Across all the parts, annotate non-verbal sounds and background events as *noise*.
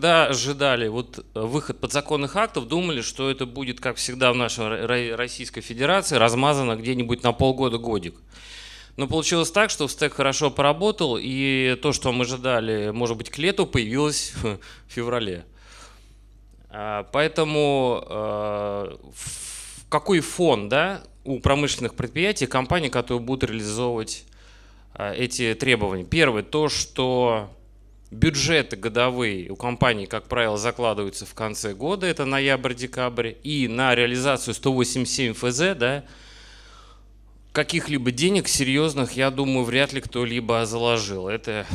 когда ожидали вот э, выход подзаконных актов, думали, что это будет, как всегда в нашей Российской Федерации, размазано где-нибудь на полгода-годик. Но получилось так, что стек хорошо поработал, и то, что мы ожидали, может быть, к лету, появилось *laughs* в феврале. А, поэтому в э, какой фон да, у промышленных предприятий, компаний, которые будут реализовывать э, эти требования? Первое, то, что Бюджеты годовые у компаний, как правило, закладываются в конце года, это ноябрь-декабрь, и на реализацию 187 ФЗ, да, каких-либо денег серьезных, я думаю, вряд ли кто-либо заложил. Это,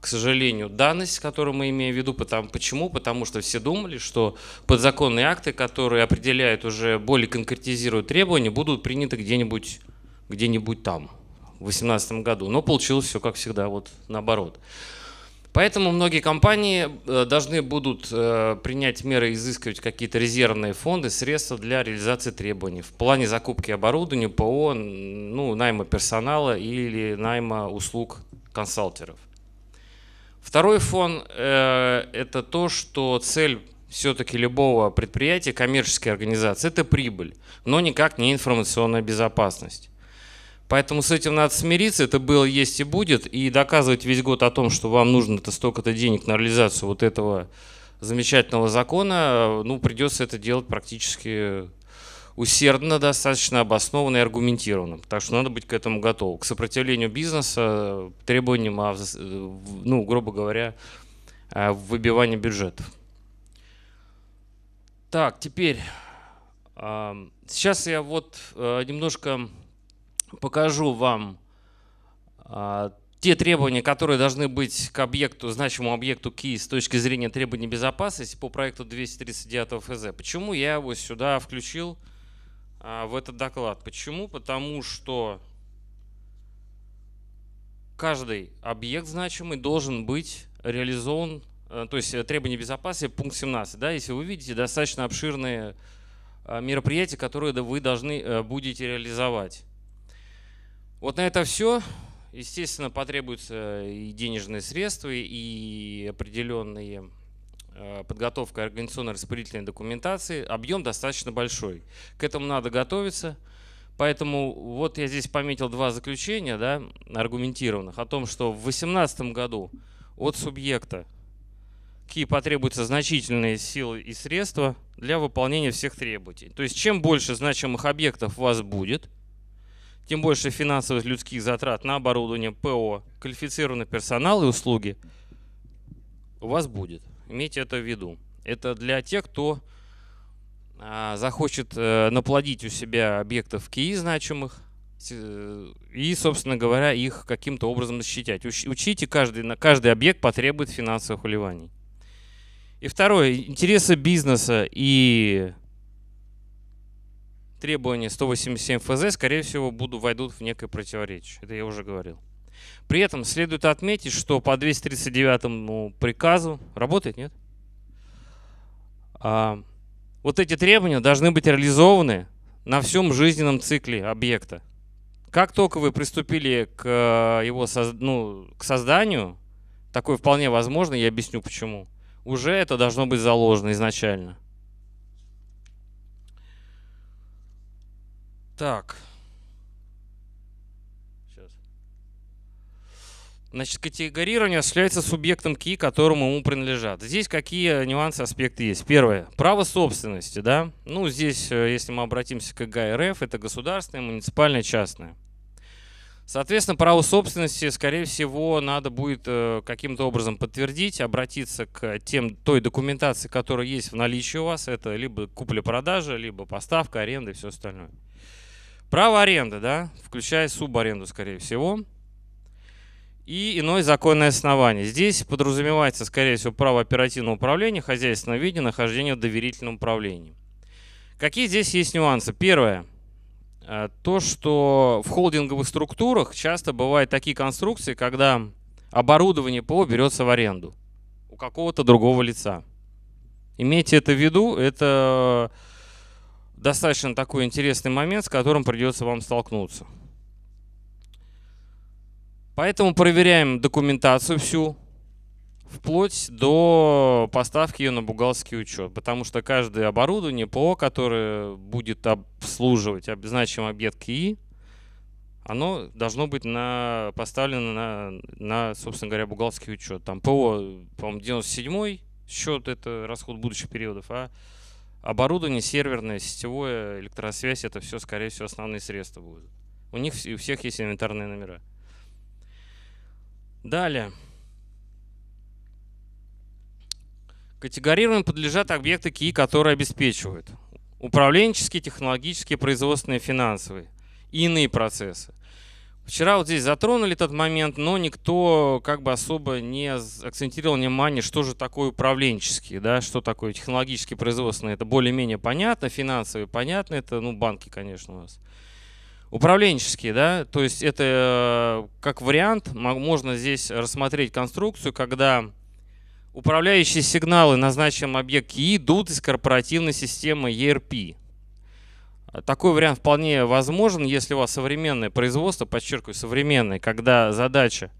к сожалению, данность, которую мы имеем в виду. Потому, почему? Потому что все думали, что подзаконные акты, которые определяют уже, более конкретизируют требования, будут приняты где-нибудь где, -нибудь, где -нибудь там, в 2018 году. Но получилось все, как всегда, вот наоборот. Поэтому многие компании э, должны будут э, принять меры и изыскивать какие-то резервные фонды, средства для реализации требований в плане закупки оборудования, ПО, ну, найма персонала или найма услуг консалтеров. Второй фон э, – это то, что цель все-таки любого предприятия, коммерческой организации – это прибыль, но никак не информационная безопасность. Поэтому с этим надо смириться, это было, есть и будет, и доказывать весь год о том, что вам нужно -то столько-то денег на реализацию вот этого замечательного закона, ну, придется это делать практически усердно, достаточно обоснованно и аргументированно. Так что надо быть к этому готовым, к сопротивлению бизнеса, требованиям, ну, грубо говоря, выбивания бюджетов. Так, теперь, сейчас я вот э, немножко покажу вам а, те требования, которые должны быть к объекту, значимому объекту KI с точки зрения требований безопасности по проекту 239 ФЗ. Почему я его сюда включил а, в этот доклад? Почему? Потому что каждый объект значимый должен быть реализован, э, то есть э, требования безопасности, пункт 17. Да, если вы видите, достаточно обширные а, мероприятия, которые вы должны э, будете реализовать. Вот на это все, естественно, потребуются и денежные средства, и определенные э, подготовка организационно-распределительной документации, объем достаточно большой. К этому надо готовиться. Поэтому вот я здесь пометил два заключения, да, аргументированных, о том, что в 2018 году от субъекта КИ потребуются значительные силы и средства для выполнения всех требований. То есть чем больше значимых объектов у вас будет – тем больше финансовых людских затрат на оборудование, ПО, квалифицированный персонал и услуги у вас будет. Имейте это в виду. Это для тех, кто а, захочет а, наплодить у себя объектов КИ значимых э, и, собственно говоря, их каким-то образом защищать. Уч, учите, каждый, на каждый объект потребует финансовых уливаний. И второе, интересы бизнеса и требования 187 ФЗ, скорее всего, будут, войдут в некое противоречие. Это я уже говорил. При этом следует отметить, что по 239 ну, приказу работает, нет? А, вот эти требования должны быть реализованы на всем жизненном цикле объекта. Как только вы приступили к э, его ну, к созданию, такое вполне возможно, я объясню почему, уже это должно быть заложено изначально. Так. Сейчас. Значит, категорирование осуществляется субъектом ки, которому ему принадлежат. Здесь какие нюансы, аспекты есть? Первое. Право собственности, да? Ну, здесь, э, если мы обратимся к ГРФ, это государственное, муниципальное, частное. Соответственно, право собственности, скорее всего, надо будет э, каким-то образом подтвердить, обратиться к тем, той документации, которая есть в наличии у вас. Это либо купля-продажа, либо поставка, аренда и все остальное. Право аренды, да, включая субаренду, скорее всего. И иное законное основание. Здесь подразумевается, скорее всего, право оперативного управления, хозяйственного виде, нахождения в доверительном управлении. Какие здесь есть нюансы? Первое. Э, то, что в холдинговых структурах часто бывают такие конструкции, когда оборудование ПО берется в аренду у какого-то другого лица. Имейте это в виду, это достаточно такой интересный момент, с которым придется вам столкнуться. Поэтому проверяем документацию всю, вплоть до поставки ее на бухгалтерский учет, потому что каждое оборудование ПО, которое будет обслуживать значимый объект КИ, оно должно быть на, поставлено на, на, собственно говоря, бухгалтерский учет. Там ПО, по-моему, 97-й счет, это расход будущих периодов, а Оборудование серверное, сетевое, электросвязь, это все, скорее всего, основные средства будут. У них и у всех есть инвентарные номера. Далее. категорированным подлежат объекты КИ, которые обеспечивают управленческие, технологические, производственные, финансовые и иные процессы. Вчера вот здесь затронули этот момент, но никто как бы особо не акцентировал внимание, что же такое управленческие, да, что такое технологически производственные. Это более-менее понятно, финансовые понятно, это ну, банки, конечно, у нас. Управленческие, да, то есть это э, как вариант, можно здесь рассмотреть конструкцию, когда управляющие сигналы на значимом объекте идут из корпоративной системы ERP. Такой вариант вполне возможен, если у вас современное производство, подчеркиваю, современное, когда задача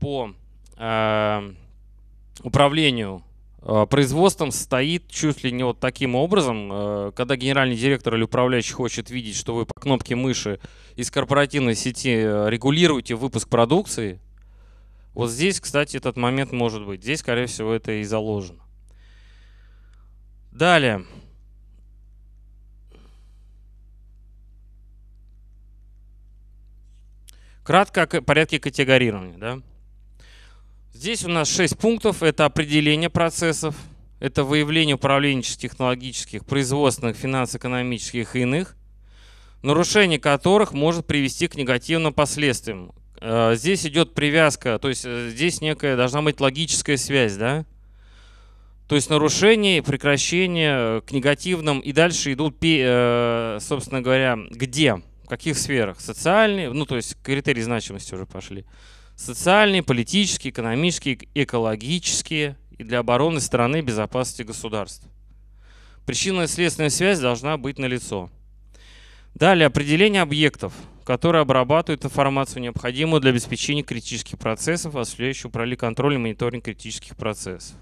по э, управлению э, производством стоит чуть ли не вот таким образом, э, когда генеральный директор или управляющий хочет видеть, что вы по кнопке мыши из корпоративной сети э, регулируете выпуск продукции, вот здесь, кстати, этот момент может быть. Здесь, скорее всего, это и заложено. Далее. Кратко о порядке категорирования. Да? Здесь у нас 6 пунктов. Это определение процессов, это выявление управленческих, технологических, производственных, финансово-экономических и иных, нарушение которых может привести к негативным последствиям. Э, здесь идет привязка, то есть э, здесь некая должна быть логическая связь, да? То есть нарушение, прекращение э, к негативным, и дальше идут, собственно говоря, где? каких сферах? Социальные, ну то есть критерии значимости уже пошли. Социальные, политические, экономические, экологические и для обороны страны безопасности государств. Причинно-следственная связь должна быть налицо. Далее определение объектов, которые обрабатывают информацию, необходимую для обеспечения критических процессов, осуществляющую управление контролем и мониторинг критических процессов.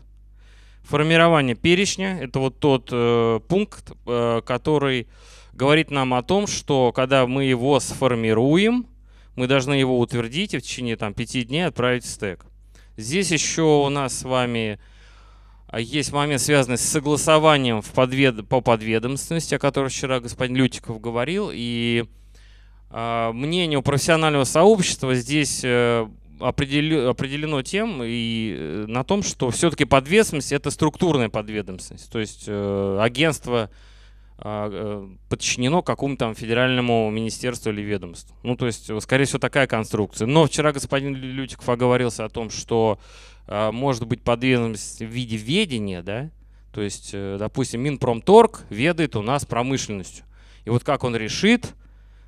Формирование перечня – это вот тот э, пункт, э, который говорит нам о том, что когда мы его сформируем, мы должны его утвердить и в течение там, 5 дней отправить в стек. Здесь еще у нас с вами а, есть момент, связанный с согласованием в подвед... по подведомственности, о котором вчера господин Лютиков говорил. И э, а, мнению профессионального сообщества здесь э, определ... определено тем и э, на том, что все-таки подведомственность – это структурная подведомственность. То есть э, агентство… агентство а, э, подчинено какому-то федеральному министерству или ведомству. Ну, то есть, скорее всего, такая конструкция. Но вчера господин Лютиков оговорился о том, что а, может быть подведомость в виде ведения, да, то есть, э, допустим, Минпромторг ведает у нас промышленностью. И вот как он решит,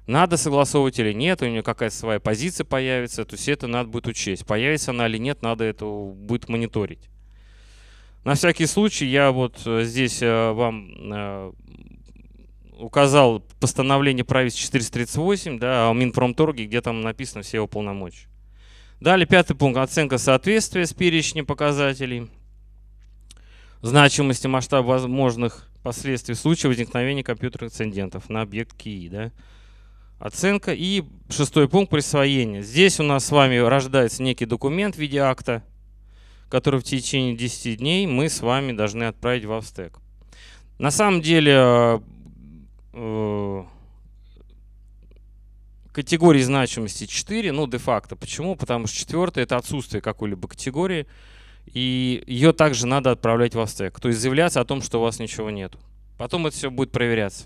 надо согласовывать или нет, у него какая-то своя позиция появится, то есть это надо будет учесть. Появится она или нет, надо это будет мониторить. На всякий случай я вот э, здесь вам указал постановление правительства 438 да, о а Минпромторге, где там написано все его полномочия. Далее пятый пункт – оценка соответствия с перечнем показателей, значимости масштаба возможных последствий в случае возникновения компьютерных инцидентов на объект КИИ. Да? Оценка. И шестой пункт – присвоение. Здесь у нас с вами рождается некий документ в виде акта, который в течение 10 дней мы с вами должны отправить в Австек. На самом деле Э, категории значимости 4, ну, де-факто. Почему? Потому что четвертое — это отсутствие какой-либо категории, и ее также надо отправлять в стек, то есть заявляться о том, что у вас ничего нет. Потом это все будет проверяться.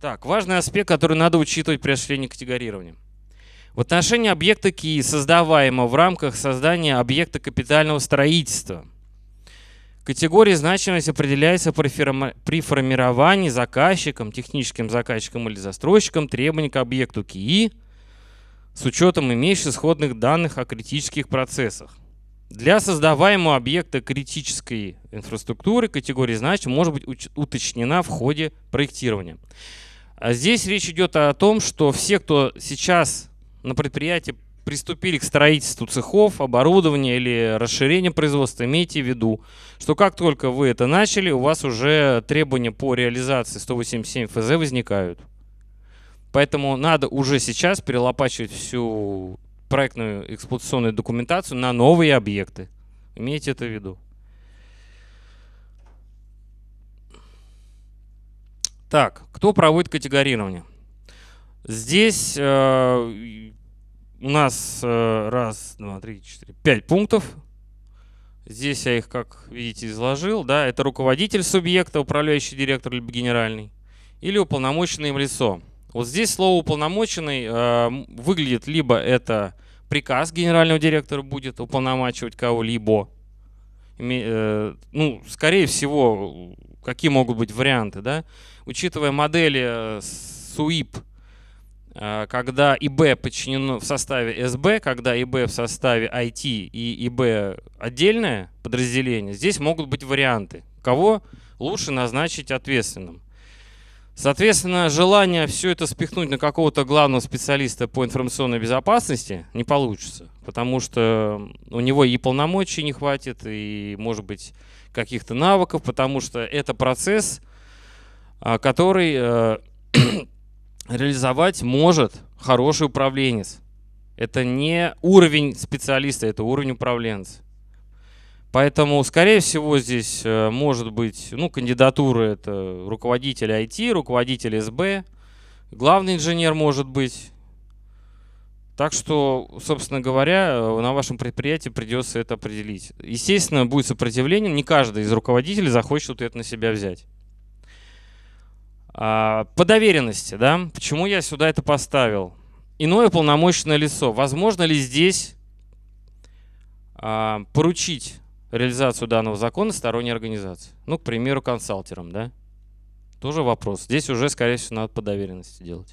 Так, важный аспект, который надо учитывать при осуществлении категорирования в отношении объекта КИ, создаваемого в рамках создания объекта капитального строительства. Категория значимости определяется при формировании заказчиком, техническим заказчиком или застройщиком требований к объекту КИ с учетом имеющихся исходных данных о критических процессах. Для создаваемого объекта критической инфраструктуры категория значимости может быть уточнена в ходе проектирования. А здесь речь идет о том, что все, кто сейчас на предприятии приступили к строительству цехов, оборудования или расширению производства, имейте в виду, что как только вы это начали, у вас уже требования по реализации 187 ФЗ возникают. Поэтому надо уже сейчас перелопачивать всю проектную эксплуатационную документацию на новые объекты. Имейте это в виду. Так, кто проводит категорирование? Здесь э, у нас э, раз, два, три, четыре, пять пунктов. Здесь я их, как видите, изложил. Да? Это руководитель субъекта, управляющий директор либо генеральный, или уполномоченное им лицо. Вот здесь слово «уполномоченный» э, выглядит либо это приказ генерального директора будет уполномачивать кого-либо. Э, ну, скорее всего, какие могут быть варианты, да? Учитывая модели э, СУИП – Э, когда ИБ подчинено в составе СБ, когда ИБ в составе IT и ИБ отдельное подразделение, здесь могут быть варианты, кого лучше назначить ответственным. Соответственно, желание все это спихнуть на какого-то главного специалиста по информационной безопасности не получится, потому что у него и полномочий не хватит, и, может быть, каких-то навыков, потому что это процесс, а, который э, реализовать может хороший управленец. Это не уровень специалиста, это уровень управленца. Поэтому, скорее всего, здесь э, может быть, ну, кандидатура это руководитель IT, руководитель СБ, главный инженер может быть. Так что, собственно говоря, э, на вашем предприятии придется это определить. Естественно, будет сопротивление, не каждый из руководителей захочет это на себя взять. А, по доверенности, да? Почему я сюда это поставил? Иное полномочное лицо. Возможно ли здесь а, поручить реализацию данного закона сторонней организации? Ну, к примеру, консалтерам, да? Тоже вопрос. Здесь уже, скорее всего, надо по доверенности делать.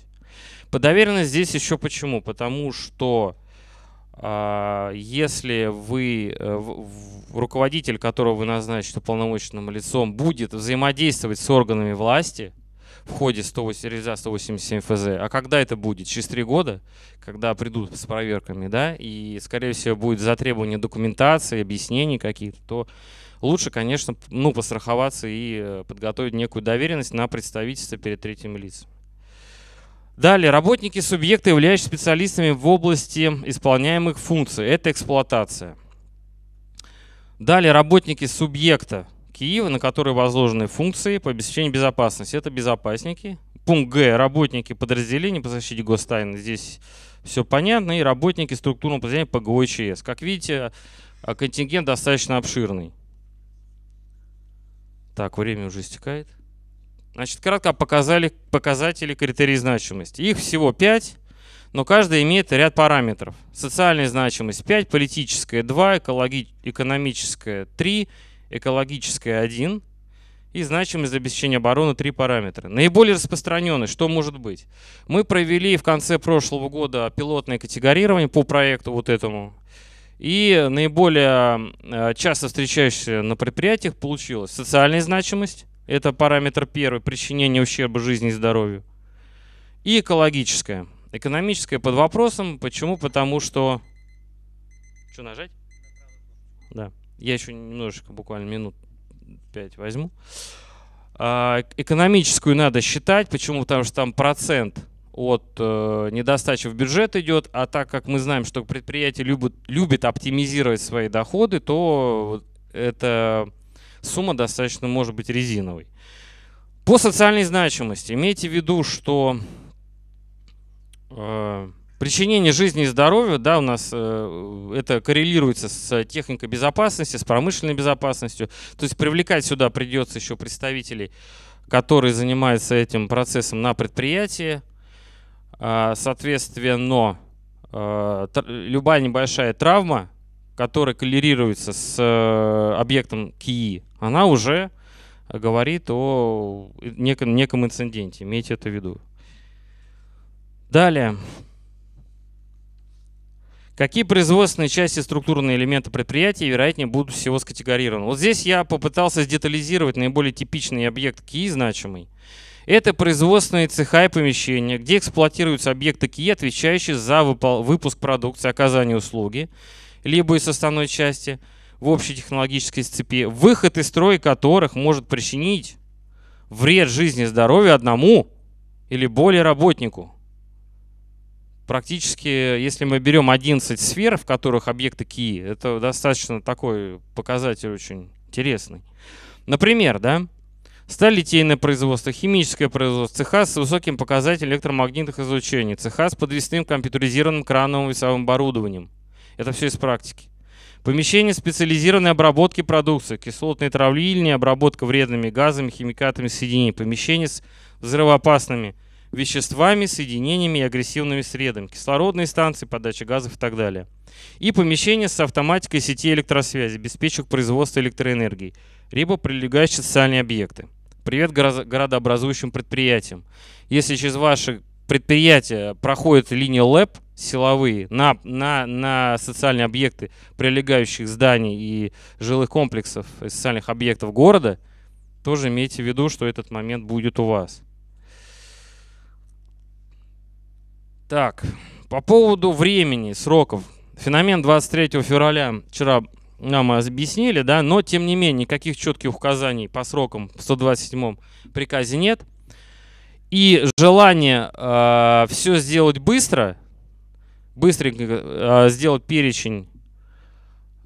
По доверенности здесь еще почему? Потому что а, если вы э, руководитель, которого вы назначите полномочным лицом, будет взаимодействовать с органами власти, в ходе 108, реализации 187 ФЗ. А когда это будет? Через три года, когда придут с проверками, да, и, скорее всего, будет затребование документации, объяснений какие, то то лучше, конечно, ну, постраховаться и э, подготовить некую доверенность на представительство перед третьим лицом. Далее, работники субъекта, являющиеся специалистами в области исполняемых функций. Это эксплуатация. Далее, работники субъекта, Киева, на которые возложены функции по обеспечению безопасности. Это безопасники. Пункт Г. Работники подразделений по защите гостайны. Здесь все понятно. И работники структурного подразделения ПГО и ЧС. Как видите, а, контингент достаточно обширный. Так, время уже истекает. Значит, кратко показали показатели критерии значимости. Их всего 5, но каждый имеет ряд параметров. Социальная значимость 5, политическая 2, экологи- экономическая 3, экологическая 1 и значимость обеспечения обороны три параметра. Наиболее распространенный, что может быть? Мы провели в конце прошлого года пилотное категорирование по проекту вот этому. И наиболее а, часто встречающиеся на предприятиях получилось социальная значимость, это параметр первый, причинение ущерба жизни и здоровью, и экологическая. Экономическая под вопросом, почему? Потому что... Что нажать? Да. Я еще немножечко, буквально минут пять возьму. А, экономическую надо считать. Почему? Потому что там процент от э, недостачи в бюджет идет, а так как мы знаем, что предприятие любит, любит оптимизировать свои доходы, то эта сумма достаточно может быть резиновой. По социальной значимости имейте в виду, что э, Причинение жизни и здоровью, да, у нас э, это коррелируется с техникой безопасности, с промышленной безопасностью. То есть привлекать сюда придется еще представителей, которые занимаются этим процессом на предприятии. Э, соответственно, э, любая небольшая травма, которая коррелируется с э, объектом КИИ, она уже говорит о э, неком, неком инциденте. Имейте это в виду. Далее. Какие производственные части структурные элементы предприятия, вероятнее, будут всего скатегорированы? Вот здесь я попытался детализировать наиболее типичный объект КИ значимый. Это производственные цеха и помещения, где эксплуатируются объекты КИ, отвечающие за выпуск продукции, оказание услуги, либо из составной части в общей технологической цепи, выход из строя которых может причинить вред жизни и здоровью одному или более работнику практически, если мы берем 11 сфер, в которых объекты КИ, это достаточно такой показатель очень интересный. Например, да, сталилитейное производство, химическое производство, цеха с высоким показателем электромагнитных излучений, цеха с подвесным компьютеризированным крановым весовым оборудованием. Это все из практики. Помещение специализированной обработки продукции, кислотные травлильни, обработка вредными газами, химикатами соединений, помещение с взрывоопасными веществами, соединениями и агрессивными средами, кислородные станции, подача газов и так далее. И помещение с автоматикой сети электросвязи, обеспечивающих производство электроэнергии, либо прилегающие социальные объекты. Привет городообразующим предприятиям. Если через ваши предприятия проходит линия ЛЭП, силовые на, на, на социальные объекты прилегающих зданий и жилых комплексов и социальных объектов города, тоже имейте в виду, что этот момент будет у вас. Так, по поводу времени, сроков. Феномен 23 февраля вчера нам объяснили, да, но тем не менее никаких четких указаний по срокам в 127 приказе нет. И желание э, а, все сделать быстро, быстренько э, сделать перечень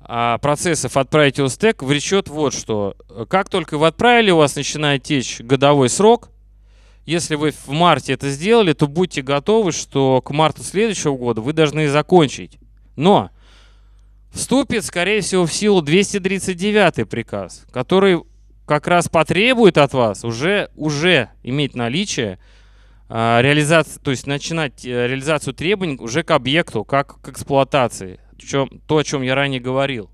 э, процессов, отправить его в стек, влечет вот что. Как только вы отправили, у вас начинает течь годовой срок – если вы в марте это сделали, то будьте готовы, что к марту следующего года вы должны закончить. Но вступит, скорее всего, в силу 239 приказ, который как раз потребует от вас уже, уже иметь наличие а, реализации, то есть начинать э, реализацию требований уже к объекту, как к эксплуатации, чем, то, о чем я ранее говорил.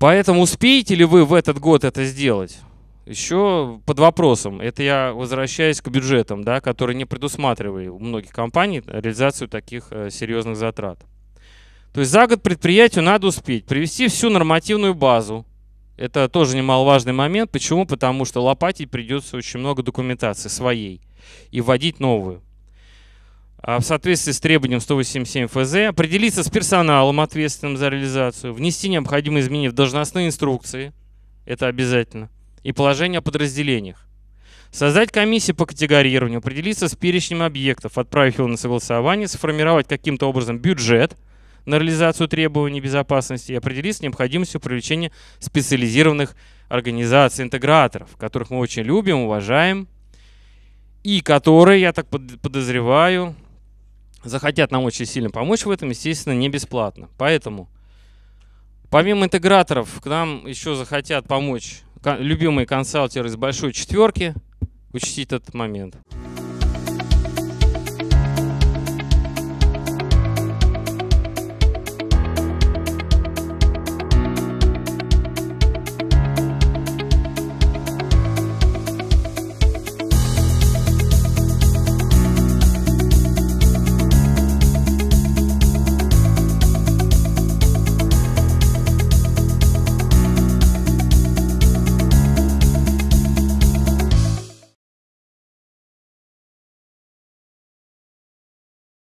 Поэтому успеете ли вы в этот год это сделать? еще под вопросом. Это я возвращаюсь к бюджетам, да, которые не предусматривали у многих компаний реализацию таких э, серьезных затрат. То есть за год предприятию надо успеть привести всю нормативную базу. Это тоже немаловажный момент. Почему? Потому что лопатить придется очень много документации своей и вводить новую. А в соответствии с требованием 187 ФЗ определиться с персоналом, ответственным за реализацию, внести необходимые изменения в должностные инструкции. Это обязательно и положение о подразделениях. Создать комиссию по категорированию, определиться с перечнем объектов, отправить его на согласование, сформировать каким-то образом бюджет на реализацию требований безопасности и определиться с необходимостью привлечения специализированных организаций, интеграторов, которых мы очень любим, уважаем, и которые, я так подозреваю, захотят нам очень сильно помочь в этом, естественно, не бесплатно. Поэтому, помимо интеграторов, к нам еще захотят помочь любимый консалтер из большой четверки, учтите этот момент.